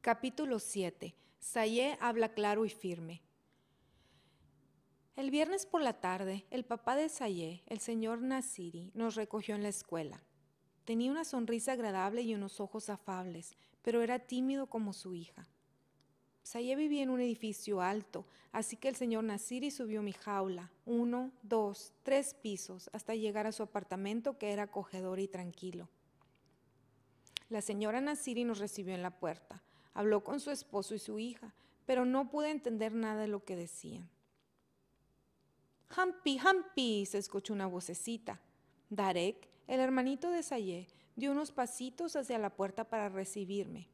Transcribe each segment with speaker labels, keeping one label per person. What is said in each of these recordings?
Speaker 1: Capítulo 7. Sayé habla claro y firme. El viernes por la tarde, el papá de Sayé, el señor Nasiri, nos recogió en la escuela. Tenía una sonrisa agradable y unos ojos afables, pero era tímido como su hija. Sayé vivía en un edificio alto, así que el señor Nasiri subió mi jaula, uno, dos, tres pisos, hasta llegar a su apartamento que era acogedor y tranquilo. La señora Nasiri nos recibió en la puerta. Habló con su esposo y su hija, pero no pude entender nada de lo que decían. Hampi, humpy! se escuchó una vocecita. Darek, el hermanito de Sayé, dio unos pasitos hacia la puerta para recibirme.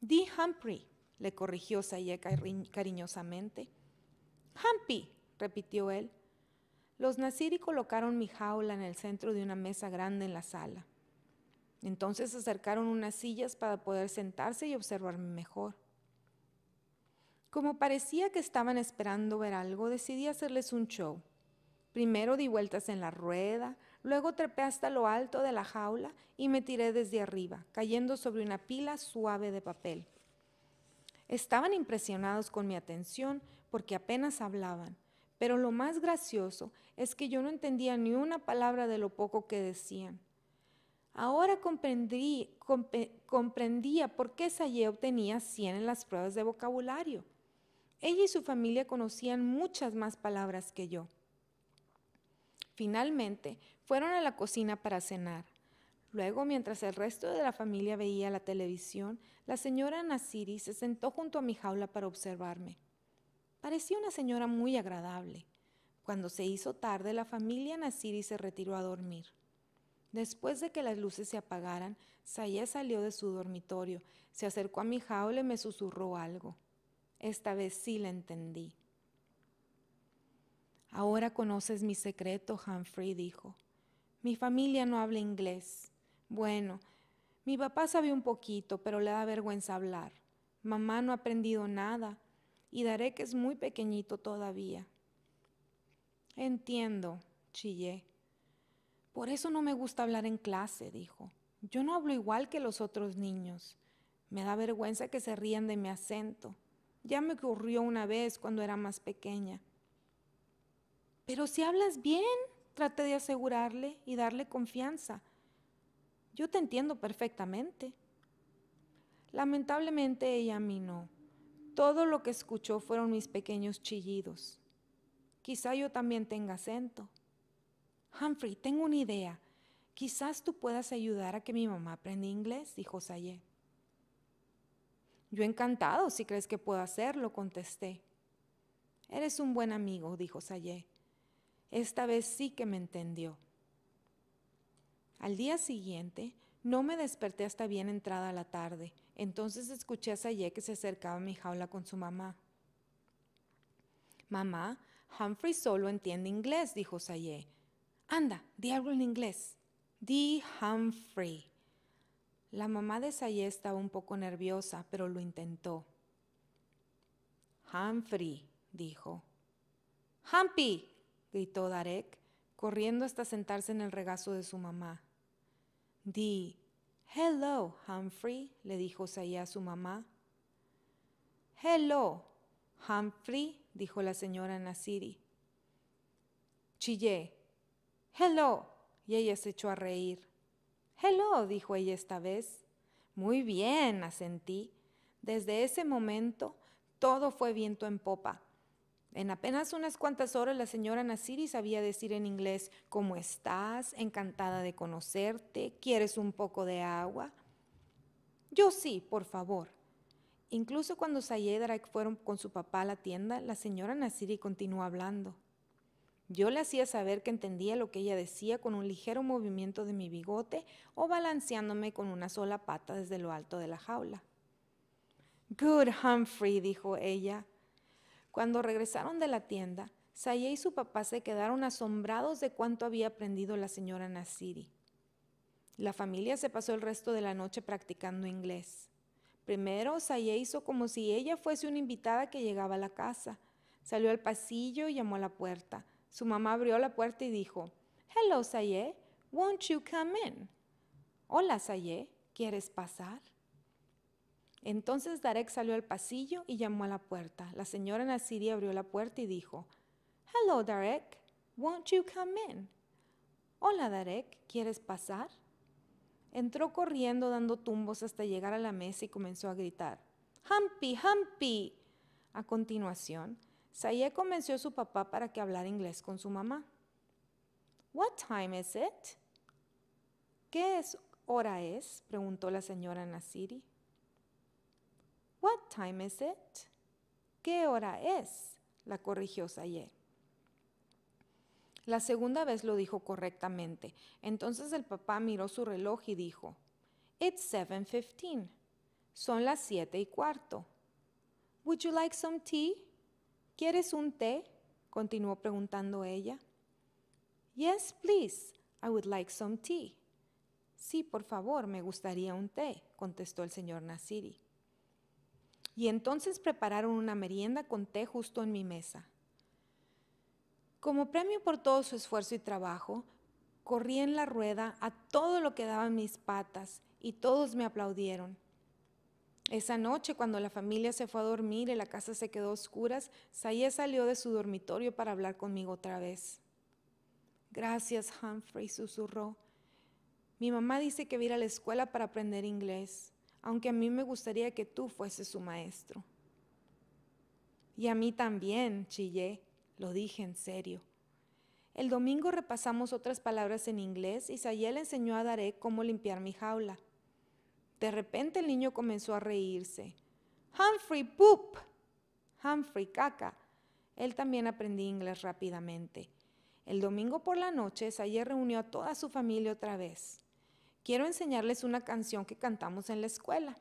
Speaker 1: Di Humphrey, le corrigió Sayé cariñosamente. ¡Humpy! repitió él. Los Nasiri colocaron mi jaula en el centro de una mesa grande en la sala. Entonces acercaron unas sillas para poder sentarse y observarme mejor. Como parecía que estaban esperando ver algo, decidí hacerles un show. Primero di vueltas en la rueda, luego trepé hasta lo alto de la jaula y me tiré desde arriba, cayendo sobre una pila suave de papel. Estaban impresionados con mi atención porque apenas hablaban, pero lo más gracioso es que yo no entendía ni una palabra de lo poco que decían. Ahora comprendía por qué Saye obtenía 100 en las pruebas de vocabulario. Ella y su familia conocían muchas más palabras que yo. Finalmente, fueron a la cocina para cenar. Luego, mientras el resto de la familia veía la televisión, la señora Nasiri se sentó junto a mi jaula para observarme. Parecía una señora muy agradable. Cuando se hizo tarde, la familia Nasiri se retiró a dormir. Después de que las luces se apagaran, Sayé salió de su dormitorio, se acercó a mi jaula y me susurró algo. Esta vez sí la entendí. Ahora conoces mi secreto, Humphrey dijo. Mi familia no habla inglés. Bueno, mi papá sabe un poquito, pero le da vergüenza hablar. Mamá no ha aprendido nada y que es muy pequeñito todavía. Entiendo, chillé. Por eso no me gusta hablar en clase, dijo. Yo no hablo igual que los otros niños. Me da vergüenza que se rían de mi acento. Ya me ocurrió una vez cuando era más pequeña. Pero si hablas bien, traté de asegurarle y darle confianza. Yo te entiendo perfectamente. Lamentablemente ella a mí no. Todo lo que escuchó fueron mis pequeños chillidos. Quizá yo también tenga acento. Humphrey, tengo una idea. Quizás tú puedas ayudar a que mi mamá aprenda inglés, dijo Sayé. Yo encantado, si crees que puedo hacerlo, contesté. Eres un buen amigo, dijo Sayé. Esta vez sí que me entendió. Al día siguiente, no me desperté hasta bien entrada la tarde. Entonces escuché a Sayé que se acercaba a mi jaula con su mamá. Mamá, Humphrey solo entiende inglés, dijo Sayé. Anda, di algo en inglés. Di Humphrey. La mamá de Sayé estaba un poco nerviosa, pero lo intentó. Humphrey, dijo. Humpy, gritó Darek, corriendo hasta sentarse en el regazo de su mamá. Di, hello, Humphrey, le dijo Sayé a su mamá. Hello, Humphrey, dijo la señora Nasiri. Chillé, Hello. Y ella se echó a reír. Hello, dijo ella esta vez. Muy bien, asentí. Desde ese momento todo fue viento en popa. En apenas unas cuantas horas la señora Nasiri sabía decir en inglés, ¿cómo estás? Encantada de conocerte. ¿Quieres un poco de agua? Yo sí, por favor. Incluso cuando Sayed fueron con su papá a la tienda, la señora Nasiri continuó hablando. Yo le hacía saber que entendía lo que ella decía con un ligero movimiento de mi bigote o balanceándome con una sola pata desde lo alto de la jaula. Good Humphrey, dijo ella. Cuando regresaron de la tienda, Sayé y su papá se quedaron asombrados de cuánto había aprendido la señora Nasiri. La familia se pasó el resto de la noche practicando inglés. Primero, Sayé hizo como si ella fuese una invitada que llegaba a la casa. Salió al pasillo y llamó a la puerta. Su mamá abrió la puerta y dijo, Hello, Sayé, won't you come in? Hola, Sayé, ¿quieres pasar? Entonces Darek salió al pasillo y llamó a la puerta. La señora Nasiri abrió la puerta y dijo, Hello, Darek, won't you come in? Hola, Darek, ¿quieres pasar? Entró corriendo dando tumbos hasta llegar a la mesa y comenzó a gritar, Humpy, Humpy. A continuación, Sayé convenció a su papá para que hablara inglés con su mamá. What time is it? ¿Qué hora es? preguntó la señora Nasiri. What time is it? ¿Qué hora es? la corrigió Saye. La segunda vez lo dijo correctamente. Entonces el papá miró su reloj y dijo, It's 7.15. Son las siete y cuarto. Would you like some tea? ¿Quieres un té? continuó preguntando ella. Yes, please. I would like some tea. Sí, por favor, me gustaría un té, contestó el señor Nasiri. Y entonces prepararon una merienda con té justo en mi mesa. Como premio por todo su esfuerzo y trabajo, corrí en la rueda a todo lo que daban mis patas y todos me aplaudieron. Esa noche, cuando la familia se fue a dormir y la casa se quedó oscura, oscuras, salió de su dormitorio para hablar conmigo otra vez. Gracias, Humphrey, susurró. Mi mamá dice que va a la escuela para aprender inglés, aunque a mí me gustaría que tú fueses su maestro. Y a mí también, chillé, lo dije en serio. El domingo repasamos otras palabras en inglés y Sayé le enseñó a Daré cómo limpiar mi jaula. De repente el niño comenzó a reírse. Humphrey poop. Humphrey caca. Él también aprendí inglés rápidamente. El domingo por la noche, Sayer reunió a toda su familia otra vez. Quiero enseñarles una canción que cantamos en la escuela.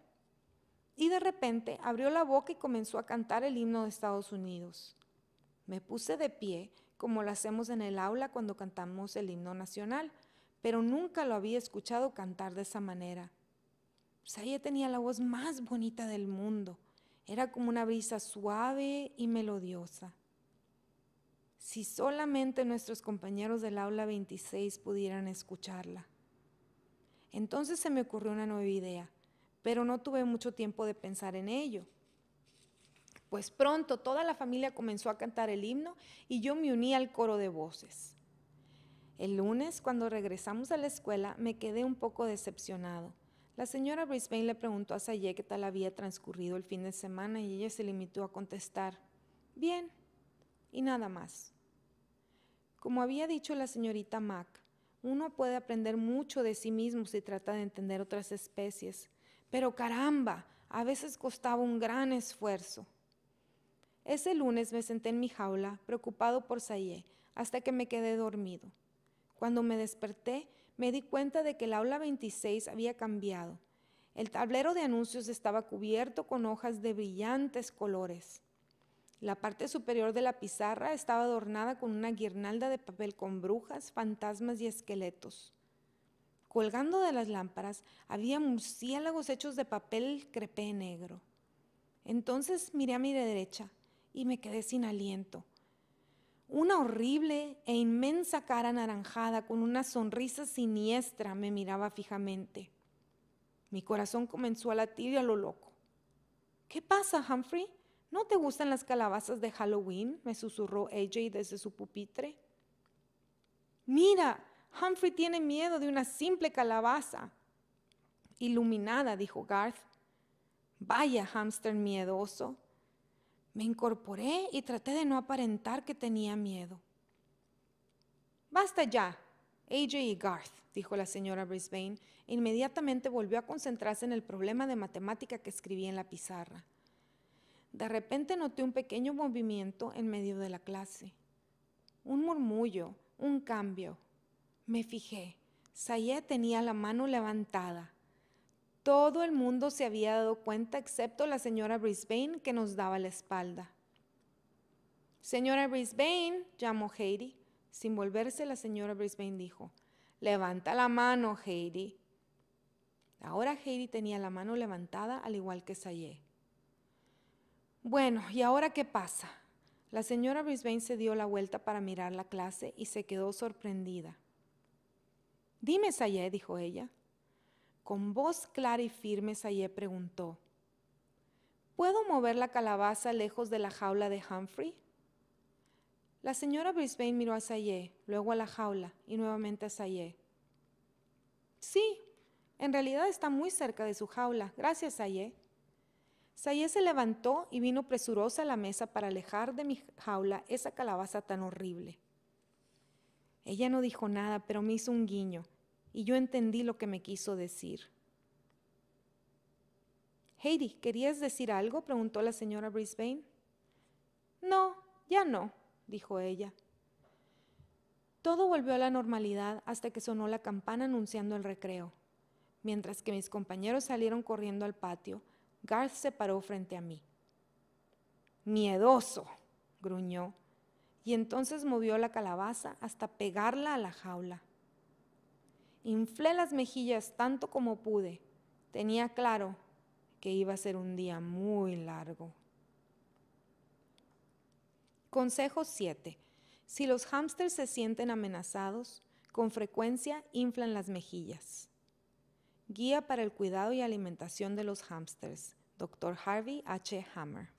Speaker 1: Y de repente abrió la boca y comenzó a cantar el himno de Estados Unidos. Me puse de pie, como lo hacemos en el aula cuando cantamos el himno nacional, pero nunca lo había escuchado cantar de esa manera. O pues, ella tenía la voz más bonita del mundo. Era como una brisa suave y melodiosa. Si solamente nuestros compañeros del aula 26 pudieran escucharla. Entonces se me ocurrió una nueva idea, pero no tuve mucho tiempo de pensar en ello. Pues pronto toda la familia comenzó a cantar el himno y yo me uní al coro de voces. El lunes, cuando regresamos a la escuela, me quedé un poco decepcionado. La señora Brisbane le preguntó a Sayé qué tal había transcurrido el fin de semana y ella se limitó a contestar, bien, y nada más. Como había dicho la señorita Mac, uno puede aprender mucho de sí mismo si trata de entender otras especies, pero caramba, a veces costaba un gran esfuerzo. Ese lunes me senté en mi jaula, preocupado por Sayé, hasta que me quedé dormido. Cuando me desperté, me di cuenta de que el aula 26 había cambiado. El tablero de anuncios estaba cubierto con hojas de brillantes colores. La parte superior de la pizarra estaba adornada con una guirnalda de papel con brujas, fantasmas y esqueletos. Colgando de las lámparas había murciélagos hechos de papel crepé negro. Entonces miré a mi derecha y me quedé sin aliento. Una horrible e inmensa cara anaranjada con una sonrisa siniestra me miraba fijamente. Mi corazón comenzó a latir a lo loco. ¿Qué pasa, Humphrey? ¿No te gustan las calabazas de Halloween? me susurró AJ desde su pupitre. Mira, Humphrey tiene miedo de una simple calabaza. Iluminada, dijo Garth. Vaya, hámster miedoso. Me incorporé y traté de no aparentar que tenía miedo. Basta ya, AJ y Garth, dijo la señora Brisbane, e inmediatamente volvió a concentrarse en el problema de matemática que escribía en la pizarra. De repente noté un pequeño movimiento en medio de la clase. Un murmullo, un cambio. Me fijé. Sayé tenía la mano levantada. Todo el mundo se había dado cuenta excepto la señora Brisbane que nos daba la espalda. Señora Brisbane, llamó Heidi. Sin volverse, la señora Brisbane dijo, levanta la mano, Heidi. Ahora Heidi tenía la mano levantada al igual que Sayé. Bueno, ¿y ahora qué pasa? La señora Brisbane se dio la vuelta para mirar la clase y se quedó sorprendida. Dime, Sayé, dijo ella, con voz clara y firme, Sayé preguntó, ¿Puedo mover la calabaza lejos de la jaula de Humphrey? La señora Brisbane miró a Sayé, luego a la jaula y nuevamente a Sayé. Sí, en realidad está muy cerca de su jaula. Gracias, Sayé. Sayé se levantó y vino presurosa a la mesa para alejar de mi jaula esa calabaza tan horrible. Ella no dijo nada, pero me hizo un guiño y yo entendí lo que me quiso decir. Heidi, ¿querías decir algo? preguntó la señora Brisbane. No, ya no, dijo ella. Todo volvió a la normalidad hasta que sonó la campana anunciando el recreo. Mientras que mis compañeros salieron corriendo al patio, Garth se paró frente a mí. Miedoso, gruñó, y entonces movió la calabaza hasta pegarla a la jaula. Inflé las mejillas tanto como pude. Tenía claro que iba a ser un día muy largo. Consejo 7. Si los hámsters se sienten amenazados, con frecuencia inflan las mejillas. Guía para el cuidado y alimentación de los hámsters, Dr. Harvey H. Hammer.